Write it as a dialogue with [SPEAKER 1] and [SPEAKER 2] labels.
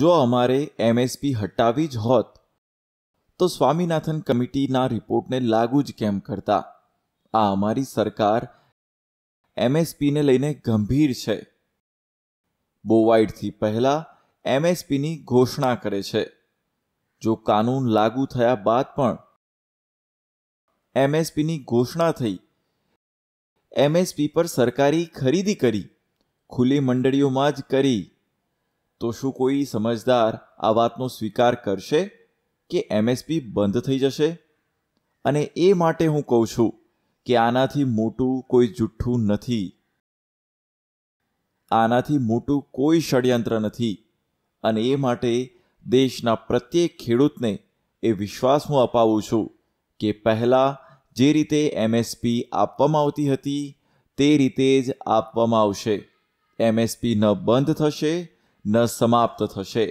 [SPEAKER 1] જો અમારે એમએસપી હટાવી જ હોત તો સ્વામિનાથન કમિટીના રિપોર્ટને લાગુ જ કેમ કરતા આ અમારી સરકાર એમએસપીને લઈને ગંભીર છે બોવાઇડથી પહેલાં એમએસપીની ઘોષણા કરે છે જો કાનૂન લાગુ થયા બાદ પણ એમએસપીની ઘોષણા થઈ એમએસપી પર સરકારી ખરીદી કરી ખુલ્લી મંડળીઓમાં જ કરી તો શું કોઈ સમજદાર આ વાતનો સ્વીકાર કરશે કે એમએસપી બંધ થઈ જશે અને એ માટે હું કહું છું કે આનાથી મોટું કોઈ જુઠ્ઠું નથી આનાથી મોટું કોઈ ષડયંત્ર નથી અને એ માટે દેશના પ્રત્યેક ખેડૂતને એ વિશ્વાસ હું અપાવું છું કે પહેલાં જે રીતે એમએસપી આપવામાં આવતી હતી તે રીતે જ આપવામાં આવશે એમએસપી ન બંધ થશે ન સમાપ્ત થશે